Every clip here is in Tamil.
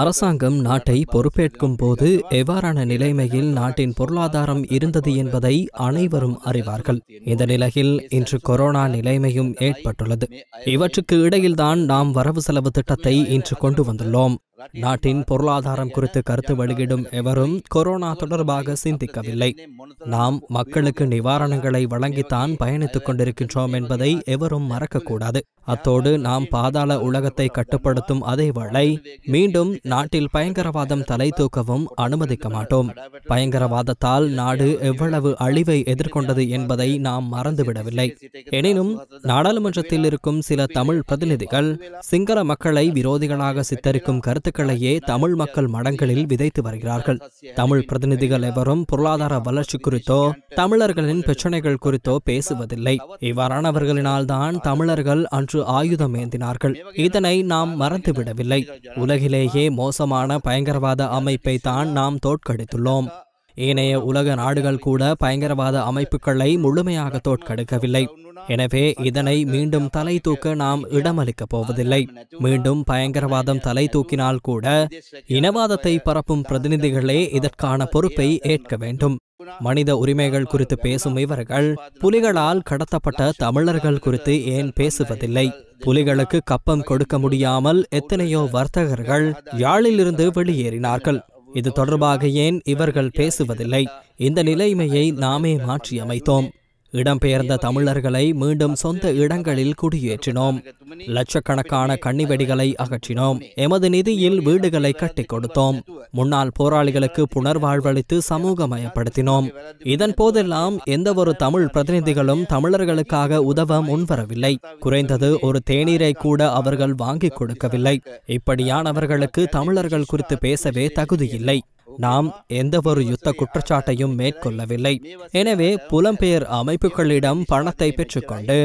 அரசாங்கம் நாட்டை பொறுப்பேற்கும் போது எவ்வாறான நிலைமையில் நாட்டின் பொருளாதாரம் இருந்தது என்பதை அனைவரும் அறிவார்கள் இந்த நிலையில் இன்று கொரோனா நிலைமையும் ஏற்பட்டுள்ளது இவற்றுக்கு இடையில்தான் நாம் வரவு செலவு திட்டத்தை இன்று கொண்டு வந்துள்ளோம் நாட்டின் பொருளாதாரம் குறித்து கருத்து வெளியிடும் எவரும் கொரோனா தொடர்பாக சிந்திக்கவில்லை நாம் மக்களுக்கு நிவாரணங்களை வழங்கித்தான் பயணித்துக் கொண்டிருக்கின்றோம் என்பதை எவரும் மறக்கக்கூடாது அத்தோடு நாம் பாதாள உலகத்தை கட்டுப்படுத்தும் வழி மீண்டும் நாட்டில் பயங்கரவாதம் தலை தூக்கவும் அனுமதிக்க மாட்டோம் பயங்கரவாதத்தால் நாடு எவ்வளவு அழிவை எதிர்கொண்டது என்பதை நாம் மறந்துவிடவில்லை எனினும் நாடாளுமன்றத்தில் இருக்கும் சில தமிழ் பிரதிநிதிகள் சிங்கள மக்களை விரோதிகளாக சித்தரிக்கும் கருத்து கருத்துக்களையே தமிழ் மக்கள் மடங்களில் விதைத்து வருகிறார்கள் தமிழ் பிரதிநிதிகள் எவரும் பொருளாதார வளர்ச்சி குறித்தோ தமிழர்களின் பிரச்சனைகள் குறித்தோ பேசுவதில்லை இவ்வாறானவர்களினால் தமிழர்கள் அன்று ஆயுதம் ஏந்தினார்கள் இதனை நாம் மறந்துவிடவில்லை உலகிலேயே மோசமான பயங்கரவாத அமைப்பை தான் நாம் தோற்கடித்துள்ளோம் ஏனைய உலக நாடுகள் கூட பயங்கரவாத அமைப்புகளை முழுமையாக தோற்கடுக்கவில்லை எனவே இதனை மீண்டும் தலை தூக்க நாம் இடமளிக்கப் போவதில்லை மீண்டும் பயங்கரவாதம் தலை தூக்கினால் கூட இனவாதத்தை பரப்பும் பிரதிநிதிகளே இதற்கான பொறுப்பை ஏற்க வேண்டும் மனித உரிமைகள் குறித்து பேசும் இவர்கள் புலிகளால் கடத்தப்பட்ட தமிழர்கள் குறித்து ஏன் பேசுவதில்லை புலிகளுக்கு கப்பம் கொடுக்க முடியாமல் எத்தனையோ வர்த்தகர்கள் யாழிலிருந்து வெளியேறினார்கள் இது தொடர்பாக ஏன் இவர்கள் பேசுவதில்லை இந்த நிலைமையை நாமே மாற்றியமைத்தோம் இடம்பெயர்ந்த தமிழர்களை மீண்டும் சொந்த இடங்களில் குடியேற்றினோம் லட்சக்கணக்கான கண்ணிவெடிகளை அகற்றினோம் எமது நிதியில் வீடுகளை கட்டிக் கொடுத்தோம் முன்னாள் போராளிகளுக்கு புனர்வாழ்வளித்து சமூகமயப்படுத்தினோம் இதன் போதெல்லாம் எந்தவொரு தமிழ் பிரதிநிதிகளும் தமிழர்களுக்காக உதவ முன்வரவில்லை குறைந்தது ஒரு தேநீரை கூட அவர்கள் வாங்கிக் கொடுக்கவில்லை இப்படியானவர்களுக்கு தமிழர்கள் குறித்து பேசவே தகுதியில்லை நாம் எந்த ஒரு யுத்த குற்றச்சாட்டையும் மேற்கொள்ளவில்லை எனவே புலம்பெயர் அமைப்புகளிடம் பணத்தை பெற்றுக்கொண்டு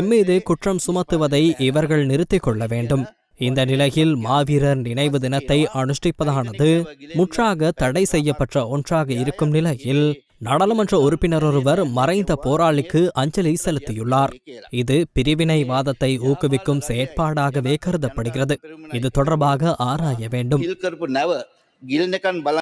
எம்மீது குற்றம் சுமத்துவதை இவர்கள் நிறுத்திக் கொள்ள வேண்டும் இந்த நிலையில் மாவீரர் நினைவு தினத்தை அனுஷ்டிப்பதானது முற்றாக தடை செய்யப்பட்ட ஒன்றாக இருக்கும் நிலையில் நாடாளுமன்ற உறுப்பினர் ஒருவர் மறைந்த போராளிக்கு அஞ்சலி செலுத்தியுள்ளார் இது பிரிவினைவாதத்தை ஊக்குவிக்கும் செயற்பாடாகவே கருதப்படுகிறது இது தொடர்பாக ஆராய வேண்டும்